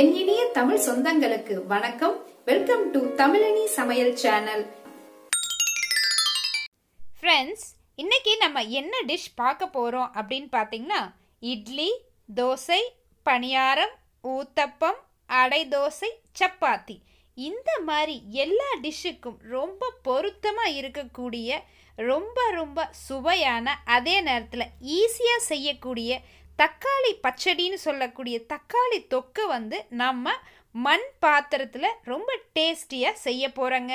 என் இனிய தமிழ் சொந்தங்களுக்கு வணக்கம் வெல்கம் டு தமிழனி சமையல் சேனல் ஃப்ரெண்ட்ஸ் இன்னைக்கு நம்ம என்ன டிஷ் பார்க்க போகிறோம் அப்படின்னு பார்த்தீங்கன்னா இட்லி தோசை பணியாரம் ஊத்தப்பம் அடை தோசை சப்பாத்தி இந்த மாதிரி எல்லா டிஷ்ஷுக்கும் ரொம்ப பொருத்தமாக இருக்கக்கூடிய ரொம்ப ரொம்ப சுவையான அதே நேரத்தில் ஈஸியாக செய்யக்கூடிய தக்காளி பச்சடின்னு சொல்லக்கூடிய தக்காளி தொக்கு வந்து நம்ம மண் பாத்திரத்தில் ரொம்ப டேஸ்டியாக செய்ய போகிறோங்க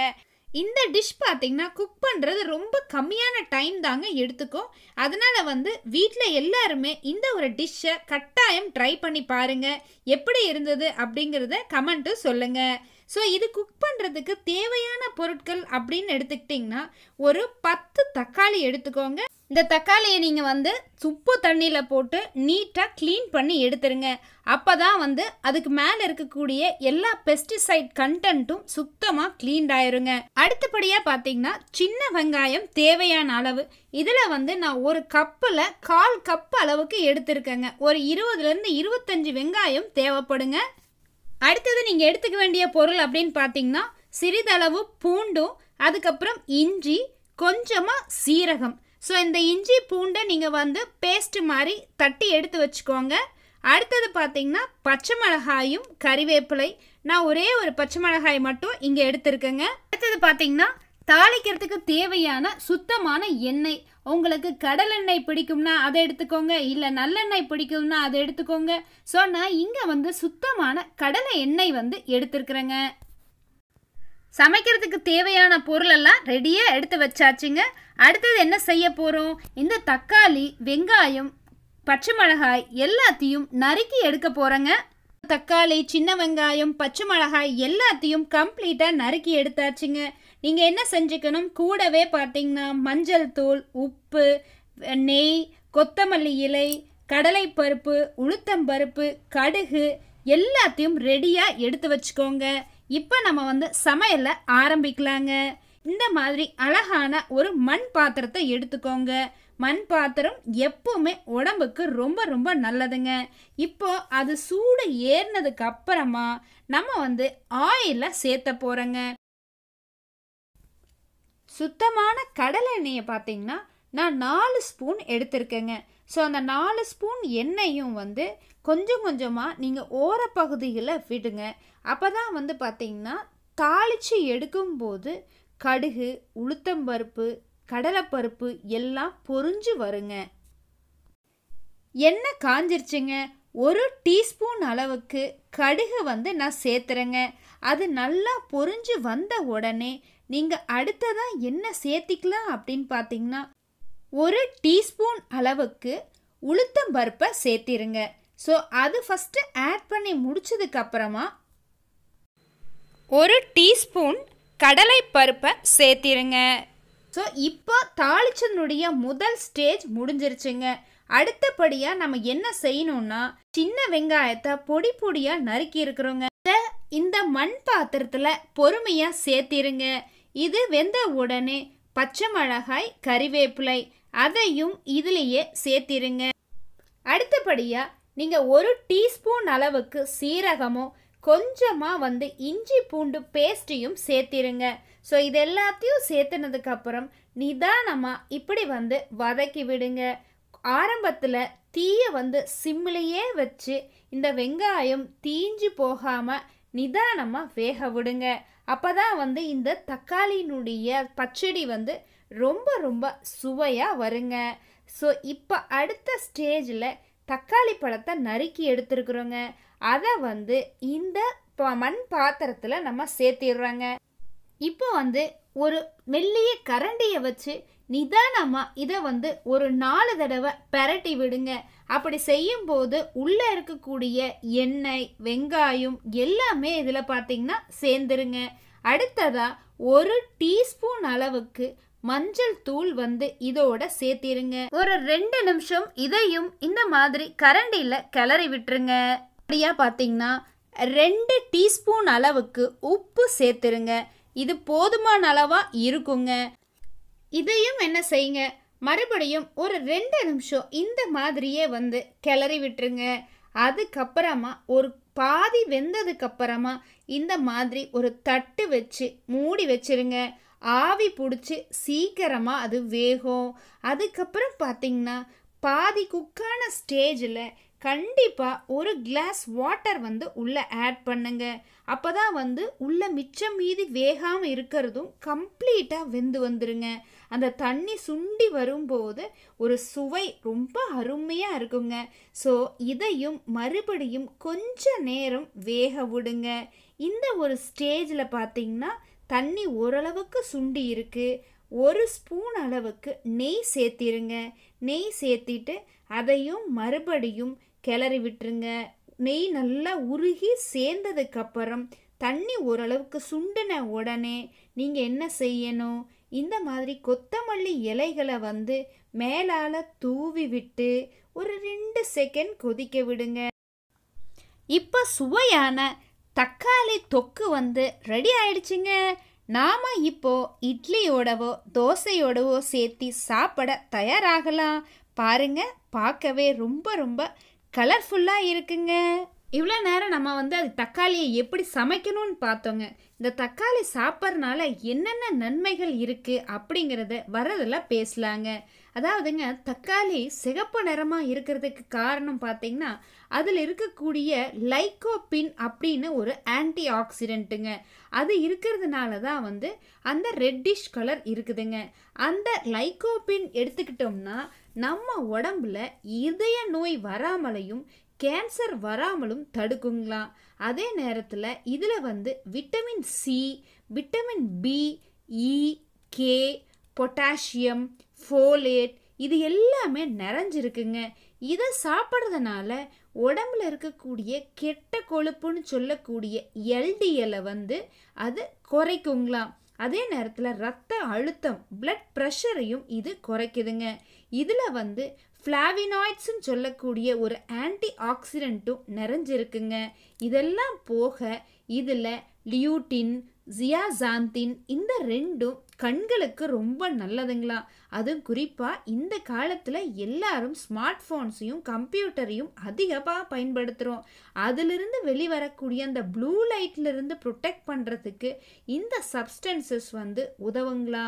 இந்த டிஷ் பார்த்திங்கன்னா குக் பண்ணுறது ரொம்ப கம்மியான டைம் தாங்க எடுத்துக்கும் அதனால் வந்து வீட்டில் எல்லாருமே இந்த ஒரு டிஷ்ஷை கட்டாயம் ட்ரை பண்ணி பாருங்கள் எப்படி இருந்தது அப்படிங்கிறத கமெண்ட்டு சொல்லுங்கள் ஸோ இது குக் பண்ணுறதுக்கு தேவையான பொருட்கள் அப்படின்னு எடுத்துக்கிட்டிங்கன்னா ஒரு பத்து தக்காளி எடுத்துக்கோங்க இந்த தக்காளியை நீங்கள் வந்து சுப்பு தண்ணியில் போட்டு நீட்டாக க்ளீன் பண்ணி எடுத்துருங்க அப்போ தான் வந்து அதுக்கு மேலே இருக்கக்கூடிய எல்லா பெஸ்டிசைட் கண்டென்ட்டும் சுத்தமாக க்ளீன் ஆயிருங்க அடுத்தபடியாக பார்த்தீங்கன்னா சின்ன வெங்காயம் தேவையான அளவு இதில் வந்து நான் ஒரு கப்பில் கால் கப் அளவுக்கு எடுத்துருக்கேங்க ஒரு இருபதுலேருந்து இருபத்தஞ்சி வெங்காயம் தேவைப்படுங்க அடுத்தது நீங்கள் எடுத்துக்க வேண்டிய பொருள் அப்படின்னு பார்த்தீங்கன்னா சிறிதளவு பூண்டும் அதுக்கப்புறம் இஞ்சி கொஞ்சமாக சீரகம் ஸோ இந்த இஞ்சி பூண்டை நீங்கள் வந்து பேஸ்ட்டு மாதிரி தட்டி எடுத்து வச்சுக்கோங்க அடுத்தது பார்த்தீங்கன்னா பச்சை மிளகாயும் கறிவேப்பிலை நான் ஒரே ஒரு பச்சை மிளகாய் மட்டும் இங்கே எடுத்துருக்கேங்க அடுத்தது பார்த்திங்கன்னா தாளிக்கிறதுக்கு தேவையான சுத்தமான எண்ணெய் உங்களுக்கு கடலெண்ணெய் பிடிக்கும்னா அதை எடுத்துக்கோங்க இல்லை நல்லெண்ணெய் பிடிக்கும்னா அதை எடுத்துக்கோங்க ஸோ நான் இங்கே வந்து சுத்தமான கடலை எண்ணெய் வந்து எடுத்துருக்குறேங்க சமைக்கிறதுக்கு தேவையான பொருளெல்லாம் ரெடியாக எடுத்து வச்சாச்சுங்க அடுத்தது என்ன செய்ய போகிறோம் இந்த தக்காளி வெங்காயம் பச்சை மிளகாய் எல்லாத்தையும் நறுக்கி எடுக்க போகிறேங்க தக்காளி சின்ன வெங்காயம் பச்சை மிளகாய் எல்லாத்தையும் கம்ப்ளீட்டாக நறுக்கி எடுத்தாச்சுங்க நீங்கள் என்ன செஞ்சுக்கணும் கூடவே பார்த்தீங்கன்னா மஞ்சள் தூள் உப்பு நெய் கொத்தமல்லி இலை கடலை உளுத்தம் உளுத்தம்பருப்பு கடுகு எல்லாத்தையும் ரெடியாக எடுத்து வச்சுக்கோங்க இப்போ நம்ம வந்து சமையலை ஆரம்பிக்கலாங்க இந்த மாதிரி அழகான ஒரு மண் பாத்திரத்தை எடுத்துக்கோங்க மண் பாத்திரம் எப்போவுமே உடம்புக்கு ரொம்ப ரொம்ப நல்லதுங்க இப்போ அது சூடு ஏறினதுக்கு அப்புறமா நம்ம வந்து ஆயில சேர்த்த போகிறோங்க சுத்தமான கடலை எண்ணெயை பார்த்தீங்கன்னா நான் நாலு ஸ்பூன் எடுத்திருக்கேங்க ஸோ அந்த நாலு ஸ்பூன் எண்ணெயும் வந்து கொஞ்சம் கொஞ்சமாக நீங்கள் ஓரப்பகுதியில் விடுங்க அப்போ தான் வந்து பார்த்தீங்கன்னா தாளித்து எடுக்கும்போது கடுகு உளுத்தம்பருப்பு கடலைப்பருப்பு எல்லாம் பொறிஞ்சு வருங்க எண்ணெய் காஞ்சிருச்சுங்க ஒரு டீஸ்பூன் அளவுக்கு கடுகு வந்து நான் சேர்த்துறேங்க அது நல்லா பொறிஞ்சு வந்த உடனே நீங்கள் அடுத்ததாக என்ன சேர்த்திக்கலாம் அப்படின்னு பார்த்தீங்கன்னா ஒரு டீஸ்பூன் அளவுக்கு உளுத்தம் பருப்பை சேர்த்திருங்க ஸோ அது ஃபஸ்ட்டு ஆட் பண்ணி முடிச்சதுக்கப்புறமா ஒரு டீஸ்பூன் கடலை பருப்பை சேர்த்திருங்க ஸோ இப்போ தாளிச்சதனுடைய முதல் ஸ்டேஜ் முடிஞ்சிருச்சுங்க அடுத்தபடியாக நம்ம என்ன செய்யணும்னா சின்ன வெங்காயத்தை பொடி பொடியாக நறுக்கி இருக்கிறோங்க இந்த மண் பாத்திரத்தில் பொறுமையாக சேர்த்திருங்க இது வெந்த உடனே பச்சை மிளகாய் கறிவேப்பிலை அதையும் இதுலேயே சேர்த்திருங்க அடுத்தபடியாக நீங்கள் ஒரு டீஸ்பூன் அளவுக்கு சீரகமும் கொஞ்சமாக வந்து இஞ்சி பூண்டு பேஸ்ட்டையும் சேர்த்திருங்க ஸோ இது எல்லாத்தையும் சேர்த்துனதுக்கப்புறம் நிதானமாக இப்படி வந்து வதக்கி விடுங்க ஆரம்பத்தில் தீயை வந்து சிம்லையே வச்சு இந்த வெங்காயம் தீஞ்சு போகாமல் நிதானமாக வேக விடுங்க அப்போ தான் வந்து இந்த தக்காளியினுடைய பச்சடி வந்து ரொம்ப ரொம்ப சுவையாக வருங்க ஸோ இப்போ அடுத்த ஸ்டேஜில் தக்காளி பழத்தை நறுக்கி எடுத்துருக்குறோங்க அதை வந்து இந்த மண் பாத்திரத்தில் நம்ம சேர்த்திடுறாங்க இப்போ வந்து ஒரு மெல்லிய கரண்டியை வச்சு நிதானமாக இதை வந்து ஒரு நாலு தடவை பெரட்டி விடுங்க அப்படி செய்யும்போது உள்ளே இருக்கக்கூடிய எண்ணெய் வெங்காயம் எல்லாமே இதில் பார்த்தீங்கன்னா சேர்ந்துருங்க அடுத்ததாக ஒரு டீஸ்பூன் அளவுக்கு மஞ்சள் தூள் வந்து இதோட சேர்த்திருங்க ஒரு ரெண்டு நிமிஷம் இதையும் இந்த மாதிரி கரண்டியில் கிளறி விட்டுருங்க அப்படியா பார்த்தீங்கன்னா ரெண்டு டீஸ்பூன் அளவுக்கு உப்பு சேர்த்துருங்க இது போதுமான அளவாக இருக்குங்க இதையும் என்ன செய்யுங்க மறுபடியும் ஒரு ரெண்டு நிமிஷம் இந்த மாதிரியே வந்து கிளறி விட்டுருங்க அதுக்கப்புறமா ஒரு பாதி வெந்ததுக்கப்புறமா இந்த மாதிரி ஒரு தட்டு வச்சு மூடி வச்சுருங்க ஆவி பிடிச்சி சீக்கிரமாக அது வேகும் அதுக்கப்புறம் பார்த்திங்கன்னா பாதி குக்கான ஸ்டேஜில் கண்டிப்பாக ஒரு கிளாஸ் வாட்டர் வந்து உள்ளே ஆட் பண்ணுங்க அப்போ தான் வந்து உள்ளே மிச்சம் மீதி வேகாமல் இருக்கிறதும் கம்ப்ளீட்டாக வெந்து வந்துருங்க அந்த தண்ணி சுண்டி வரும்போது ஒரு சுவை ரொம்ப அருமையாக இருக்குங்க ஸோ இதையும் மறுபடியும் கொஞ்ச நேரம் வேக விடுங்க இந்த ஒரு ஸ்டேஜில் பார்த்தீங்கன்னா தண்ணி ஓரளவுக்கு சுண்டி இருக்குது ஒரு ஸ்பூன் அளவுக்கு நெய் சேர்த்திருங்க நெய் சேர்த்திட்டு அதையும் மறுபடியும் கிளறி விட்டுருங்க நெய் நல்லா உருகி சேர்ந்ததுக்கப்புறம் தண்ணி ஓரளவுக்கு சுண்டின உடனே நீங்கள் என்ன செய்யணும் இந்த மாதிரி கொத்தமல்லி இலைகளை வந்து மேலால் தூவி விட்டு ஒரு ரெண்டு செகண்ட் கொதிக்க விடுங்க இப்போ சுவையான தக்காளி தொக்கு வந்து ரெடி ஆயிடுச்சுங்க நாம் இப்போ இட்லியோடவோ தோசையோடவோ சேர்த்து சாப்பிட தயாராகலாம் பாருங்க பார்க்கவே ரொம்ப ரொம்ப கலர்ஃபுல்லாக இருக்குங்க இவ்வளோ நேரம் நம்ம வந்து அது தக்காளியை எப்படி சமைக்கணும்னு பார்த்தோங்க இந்த தக்காளி சாப்பிட்றனால என்னென்ன நன்மைகள் இருக்குது அப்படிங்கிறத வரதில் பேசலாங்க அதாவதுங்க தக்காளி சிகப்பு நிறமாக இருக்கிறதுக்கு காரணம் பார்த்திங்கன்னா அதில் இருக்கக்கூடிய லைக்கோபின் அப்படின்னு ஒரு ஆன்டி ஆக்சிடென்ட்டுங்க அது இருக்கிறதுனால தான் வந்து அந்த ரெட்டிஷ் கலர் இருக்குதுங்க அந்த லைக்கோபின் எடுத்துக்கிட்டோம்னா நம்ம உடம்புல இதய நோய் வராமலையும் கேன்சர் வராமலும் தடுக்குங்களாம் அதே நேரத்தில் இதில் வந்து vitamin C vitamin B E K potassium folate இது எல்லாமே நிறைஞ்சிருக்குங்க இதை சாப்பிட்றதுனால உடம்புல இருக்கக்கூடிய கெட்ட கொழுப்புன்னு சொல்லக்கூடிய எல்டிஎலை வந்து அது குறைக்குங்களாம் அதே நேரத்தில் ரத்த அழுத்தம் பிளட் ப்ரெஷரையும் இது குறைக்குதுங்க இதில் வந்து ஃப்ளாவினாய்ட்ஸ்ன்னு சொல்லக்கூடிய ஒரு ஆன்டி ஆக்சிடெண்ட்டும் நிறைஞ்சிருக்குங்க இதெல்லாம் போக இதில் லியூட்டின் ஜியாசாந்தின் இந்த ரெண்டும் கண்களுக்கு ரொம்ப நல்லதுங்களா அதுவும் குறிப்பாக இந்த காலத்தில் எல்லாரும் ஸ்மார்ட் ஃபோன்ஸையும் கம்ப்யூட்டரையும் அதிகமாக பயன்படுத்துகிறோம் அதிலிருந்து வெளிவரக்கூடிய அந்த ப்ளூ லைட்லேருந்து ப்ரொடெக்ட் பண்ணுறதுக்கு இந்த சப்ஸ்டன்சஸ் வந்து உதவுங்களா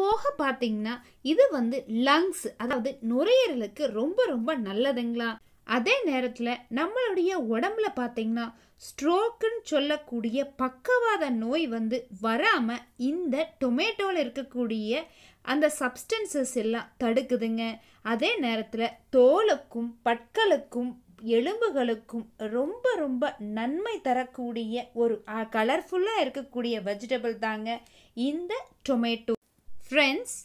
போக பார்த்தீங்கன்னா இது வந்து லங்ஸ் அதாவது நுரையீரலுக்கு ரொம்ப ரொம்ப நல்லதுங்களா அதே நேரத்தில் நம்மளுடைய உடம்புல பார்த்தீங்கன்னா ஸ்ட்ரோக்குன்னு சொல்லக்கூடிய பக்கவாத நோய் வந்து வராமல் இந்த டொமேட்டோவில் இருக்கக்கூடிய அந்த சப்ஸ்டன்சஸ் எல்லாம் தடுக்குதுங்க அதே நேரத்தில் தோலுக்கும் பற்களுக்கும் எலும்புகளுக்கும் ரொம்ப ரொம்ப நன்மை தரக்கூடிய ஒரு கலர்ஃபுல்லாக இருக்கக்கூடிய வெஜிடபிள் தாங்க இந்த டொமேட்டோ ஃப்ரெண்ட்ஸ்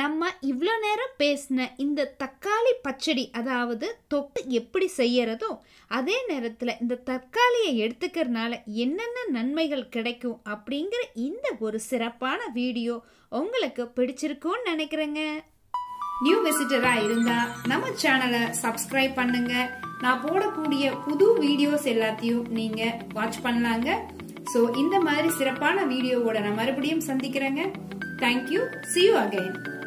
நம்ம இவ்வளோ நேரம் பேசின இந்த தக்காளி பச்சடி அதாவது தொட்டு எப்படி செய்யறதோ அதே நேரத்தில் இந்த தக்காளியை எடுத்துக்கிறதுனால என்னென்ன நன்மைகள் கிடைக்கும் அப்படிங்கிற இந்த ஒரு சிறப்பான வீடியோ உங்களுக்கு பிடிச்சிருக்கும்னு நினைக்கிறேங்க நியூ விசிட்டராக இருந்தால் நம்ம சேனலை சப்ஸ்கிரைப் பண்ணுங்க நான் போடக்கூடிய புது வீடியோஸ் எல்லாத்தையும் நீங்கள் வாட்ச் பண்ணலாங்க ஸோ இந்த மாதிரி சிறப்பான வீடியோவோட நான் மறுபடியும் சந்திக்கிறேங்க தேங்க்யூ சி யூ அகைன்